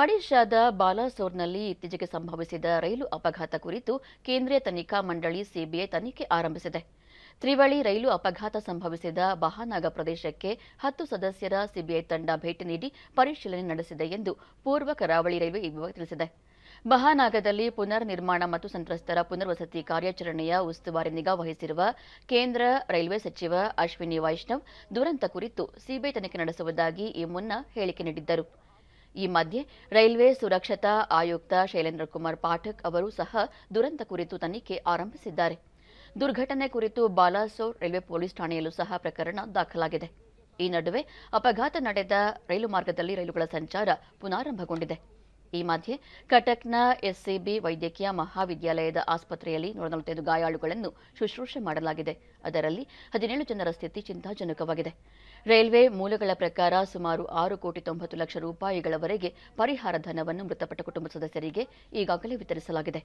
ಒಡಿಶಾದ ಬಾಲಾಸೋರ್ನಲ್ಲಿ ಇತ್ತೀಚೆಗೆ ಸಂಭವಿಸಿದ ರೈಲು ಅಪಘಾತ ಕುರಿತು ಕೇಂದ್ರೀಯ ತನಿಖಾ ಮಂಡಳಿ ಸಿಬಿಐ ತನಿಖೆ ಆರಂಭಿಸಿದೆ ತ್ರಿವಳಿ ರೈಲು ಅಪಘಾತ ಸಂಭವಿಸಿದ ಬಹಾನಾಗ ಪ್ರದೇಶಕ್ಕೆ ಹತ್ತು ಸದಸ್ಯರ ಸಿಬಿಐ ತಂಡ ಭೇಟಿ ನೀಡಿ ಪರಿಶೀಲನೆ ನಡೆಸಿದೆ ಎಂದು ಪೂರ್ವ ಕರಾವಳಿ ರೈಲ್ವೆ ವಿಭಾಗ ತಿಳಿಸಿದೆ ಬಹಾನಾಗದಲ್ಲಿ ಪುನರ್ ನಿರ್ಮಾಣ ಮತ್ತು ಸಂತ್ರಸ್ತರ ಪುನರ್ವಸತಿ ಕಾರ್ಯಾಚರಣೆಯ ಉಸ್ತುವಾರಿ ನಿಗಾ ವಹಿಸಿರುವ ಕೇಂದ್ರ ರೈಲ್ವೆ ಸಚಿವ ಅಶ್ವಿನಿ ವೈಷ್ಣವ್ ದುರಂತ ಕುರಿತು ಸಿಬಿಐ ತನಿಖೆ ನಡೆಸುವುದಾಗಿ ಈ ಮುನ್ನ ಹೇಳಿಕೆ ನೀಡಿದ್ದರು ಈ ಮಧ್ಯೆ ರೈಲ್ವೆ ಸುರಕ್ಷತಾ ಆಯುಕ್ತ ಶೈಲೇಂದ್ರ ಕುಮಾರ್ ಪಾಠಕ್ ಅವರು ಸಹ ದುರಂತ ಕುರಿತು ತನಿಖೆ ಆರಂಭಿಸಿದ್ದಾರೆ ದುರ್ಘಟನೆ ಕುರಿತು ಬಾಲಾಸೋರ್ ರೈಲ್ವೆ ಪೊಲೀಸ್ ಠಾಣೆಯಲ್ಲೂ ಸಹ ಪ್ರಕರಣ ದಾಖಲಾಗಿದೆ ಈ ನಡುವೆ ಅಪಘಾತ ನಡೆದ ರೈಲು ಮಾರ್ಗದಲ್ಲಿ ರೈಲುಗಳ ಸಂಚಾರ ಪುನಾರಂಭಗೊಂಡಿದೆ ಈ ಮಧ್ಯೆ ಕಟಕ್ನ ಎಸ್ಸಿಬಿ ವೈದ್ಯಕೀಯ ಮಹಾವಿದ್ಯಾಲಯದ ಆಸ್ಪತ್ರೆಯಲ್ಲಿ ನೂರ ನಲವತ್ತೈದು ಗಾಯಾಳುಗಳನ್ನು ಶುಶ್ರೂಷೆ ಮಾಡಲಾಗಿದೆ ಅದರಲ್ಲಿ ಹದಿನೇಳು ಜನರ ಸ್ಥಿತಿ ಚಿಂತಾಜನಕವಾಗಿದೆ ರೈಲ್ವೆ ಮೂಲಗಳ ಪ್ರಕಾರ ಸುಮಾರು ಆರು ಕೋಟಿ ತೊಂಬತ್ತು ಲಕ್ಷ ರೂಪಾಯಿಗಳವರೆಗೆ ಪರಿಹಾರ ಧನವನ್ನು ಮೃತಪಟ್ಟ ಕುಟುಂಬ ಸದಸ್ಯರಿಗೆ ಈಗಾಗಲೇ ವಿತರಿಸಲಾಗಿದೆ